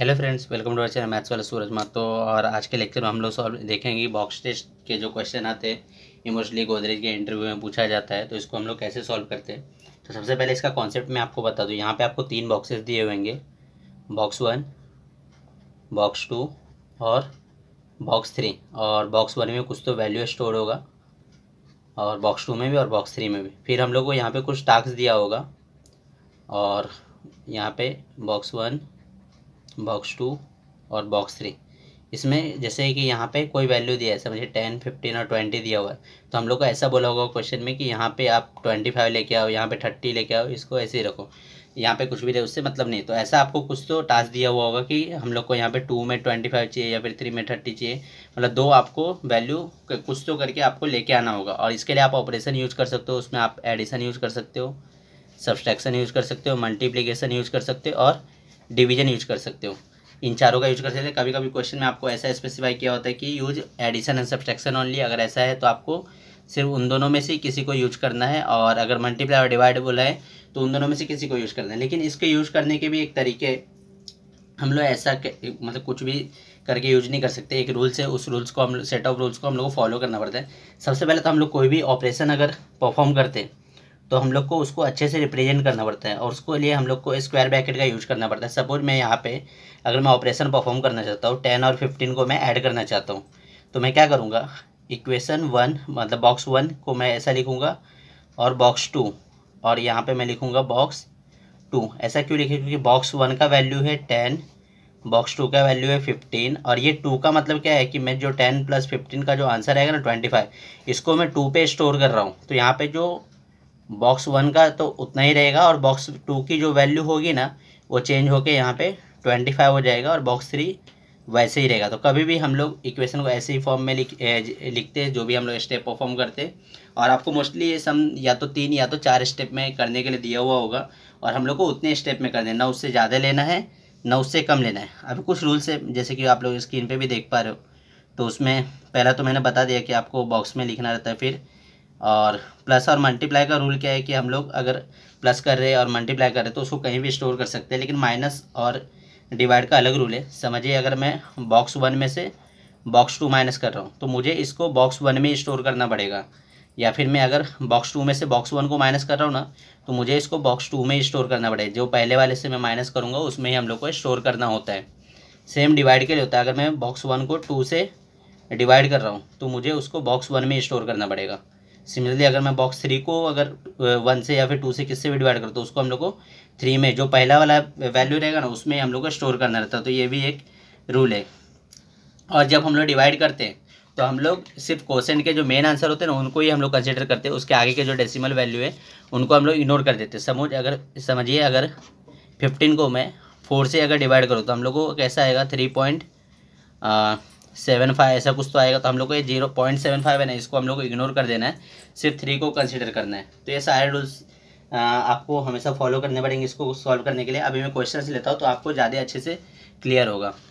hello friends welcome to channel maths वाला सूरज तो और आज के लेक्चर में हम लोग सॉल्व देखेंगे बॉक्स टेस्ट के जो क्वेश्चन आते हैं इमोशनली गोदरेज के इंटरव्यू में पूछा जाता है तो इसको हम लोग कैसे सॉल्व करते हैं तो सबसे पहले इसका कॉन्सेप्ट मैं आपको बता दूँ यहाँ पे आपको तीन बॉक्सेस दिए हुएंगे बॉक्स वन बॉक्स टू और बॉक्स थ्री और बॉक्स वन में कुछ तो वैल्यू स्टोर होगा और बॉक्स टू में भी और बॉक्स थ्री में भी फिर हम लोग को यहाँ पर कुछ टास्क दिया होगा और यहाँ पर बॉक्स वन बॉक्स टू और बॉक्स थ्री इसमें जैसे कि यहाँ पे कोई वैल्यू दिया है समझिए टेन फिफ्टीन और ट्वेंटी दिया हुआ है तो हम लोग को ऐसा बोला होगा क्वेश्चन में कि यहाँ पे आप ट्वेंटी फाइव लेके आओ यहाँ पे थर्टी लेके आओ इसको ऐसे ही रखो यहाँ पे कुछ भी दे उससे मतलब नहीं तो ऐसा आपको कुछ तो टास्क दिया हुआ होगा कि हम लोग को यहाँ पे टू में ट्वेंटी फाइव चाहिए या फिर थ्री में थर्टी चाहिए मतलब दो आपको वैल्यू कुछ तो करके आपको लेके आना होगा और इसके लिए आप ऑपरेशन यूज़ कर सकते हो उसमें आप एडिशन यूज़ कर सकते हो सब्सट्रैक्शन यूज़ कर सकते हो मल्टीप्लीकेशन यूज़ कर सकते हो और डिवीजन यूज कर सकते हो इन चारों का यूज कर सकते हैं कभी कभी क्वेश्चन में आपको ऐसा स्पेसिफाई किया होता है कि use addition and subtraction only अगर ऐसा है तो आपको सिर्फ उन दोनों में से किसी को यूज करना है और अगर मल्टीप्लाई और डिवाइड बोला है तो उन दोनों में से किसी को यूज करना है लेकिन इसके यूज करने के भी एक तरीके हम लोग ऐसा मतलब कुछ भी करके यूज नहीं कर सकते एक रूल्स है उस रूल्स को हम सेट ऑफ रूल्स को हम लोग को फॉलो करना पड़ता है सबसे पहले तो हम लोग कोई भी ऑपरेशन अगर परफॉर्म करते हैं तो हम लोग को उसको अच्छे से रिप्रेजेंट करना पड़ता है और उसके लिए हम लोग को स्क्वायर ब्रैकेट का यूज़ करना पड़ता है सपोज मैं यहाँ पे अगर मैं ऑपरेशन परफॉर्म करना चाहता हूँ टेन और फिफ्टीन को मैं ऐड करना चाहता हूँ तो मैं क्या करूँगा इक्वेशन वन मतलब बॉक्स वन को मैं ऐसा लिखूँगा और बॉक्स टू और यहाँ पर मैं लिखूँगा बॉक्स टू ऐसा क्यों लिखे क्योंकि बॉक्स वन का वैल्यू है टेन बॉक्स टू का वैल्यू है फिफ्टीन और ये टू का मतलब क्या है कि मैं जो टेन प्लस फिफ्टीन का जो आंसर आएगा ना ट्वेंटी फाइव इसको मैं टू पे स्टोर कर रहा हूँ तो यहाँ पे जो बॉक्स वन का तो उतना ही रहेगा और बॉक्स टू की जो वैल्यू होगी ना वो चेंज होके यहाँ पे ट्वेंटी फाइव हो जाएगा और बॉक्स थ्री वैसे ही रहेगा तो कभी भी हम लोग इक्वेशन को ऐसे ही फॉर्म में लिख ए, लिखते हैं जो भी हम लोग स्टेप परफॉर्म करते हैं और आपको मोस्टली ये सम या तो तीन या तो चार स्टेप में करने के लिए दिया हुआ होगा और हम लोग को उतने स्टेप में करने ना उससे ज़्यादा लेना है ना उससे कम लेना है अभी कुछ रूल्स है जैसे कि आप लोग स्क्रीन पर भी देख पा रहे हो तो उसमें पहला तो मैंने बता दिया कि आपको बॉक्स में लिखना रहता है फिर और प्लस और मल्टीप्लाई का रूल क्या है कि हम लोग अगर प्लस कर रहे हैं और मल्टीप्लाई कर रहे तो उसको कहीं भी स्टोर कर सकते हैं लेकिन माइनस और डिवाइड का अलग रूल है समझिए अगर मैं बॉक्स वन में से बॉक्स टू माइनस कर रहा हूँ तो मुझे इसको बॉक्स वन में स्टोर करना पड़ेगा या फिर मैं अगर बॉक्स टू में से बॉक्स वन को माइनस कर रहा हूँ ना तो मुझे इसको बॉक्स टू में स्टोर करना पड़ेगा जो पहले वाले से मैं माइनस करूँगा उसमें ही हम लोग को स्टोर करना होता है सेम डिवाइड के लिए होता है अगर मैं बॉक्स वन को टू से डिवाइड कर रहा हूँ तो मुझे उसको बॉक्स वन में स्टोर करना पड़ेगा सिमिलरली अगर मैं बॉक्स थ्री को अगर वन से या फिर टू से किससे भी डिवाइड करता हूँ उसको हम लोग को थ्री में जो पहला वाला वैल्यू रहेगा ना उसमें हम लोग को स्टोर करना रहता है तो ये भी एक रूल है और जब हम लोग डिवाइड करते हैं तो हम लोग सिर्फ क्वेश्चन के जो मेन आंसर होते हैं ना उनको ही हम लोग कंसिडर करते हैं उसके आगे के जो डेसिमल वैल्यू है उनको हम लोग इग्नोर कर देते हैं समझ अगर समझिए अगर फिफ्टीन को मैं फोर से अगर डिवाइड करूँ तो हम लोग को कैसा आएगा थ्री पॉइंट सेवन फाइव ऐसा कुछ तो आएगा तो हम लोग को ये जीरो पॉइंट सेवन फाइव है ना इसको हम लोग को इग्नोर कर देना है सिर्फ थ्री को कंसिडर करना है तो ये सारे रूल्स आपको हमेशा फॉलो करने पड़ेंगे इसको सॉल्व करने के लिए अभी मैं क्वेश्चन लेता हूँ तो आपको ज़्यादा अच्छे से क्लियर होगा